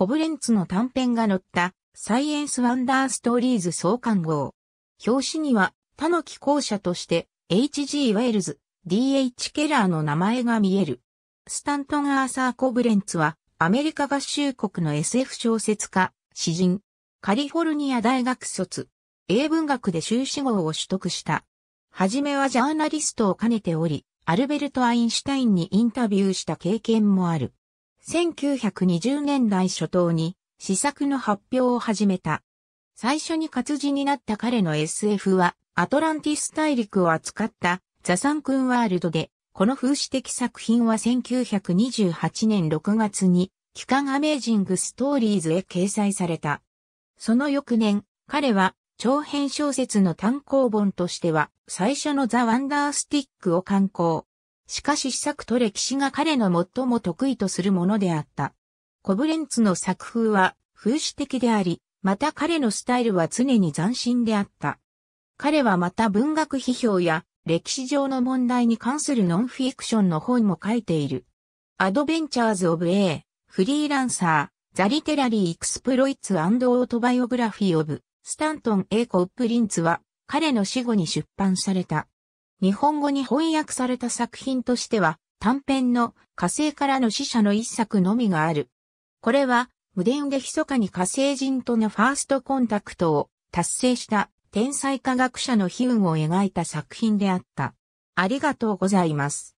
コブレンツの短編が載ったサイエンスワンダーストーリーズ創刊号。表紙には、他の寄稿者として H.G. ウェールズ、D.H. ケラーの名前が見える。スタントン・アーサー・コブレンツは、アメリカ合衆国の SF 小説家、詩人、カリフォルニア大学卒、英文学で修士号を取得した。はじめはジャーナリストを兼ねており、アルベルト・アインシュタインにインタビューした経験もある。1920年代初頭に試作の発表を始めた。最初に活字になった彼の SF は、アトランティス大陸を扱ったザサンクンワールドで、この風刺的作品は1928年6月に、期間アメージングストーリーズへ掲載された。その翌年、彼は長編小説の単行本としては、最初のザ・ワンダースティックを刊行。しかし試作と歴史が彼の最も得意とするものであった。コブレンツの作風は風刺的であり、また彼のスタイルは常に斬新であった。彼はまた文学批評や歴史上の問題に関するノンフィクションの本も書いている。アドベンチャーズ・オブ・エー、フリーランサー、ザ・リテラリー・エクスプロイツ・オートバイオグラフィー・オブ、スタントン・エイコ・プリンツは彼の死後に出版された。日本語に翻訳された作品としては、短編の火星からの死者の一作のみがある。これは、無電で密かに火星人とのファーストコンタクトを達成した天才科学者の悲運を描いた作品であった。ありがとうございます。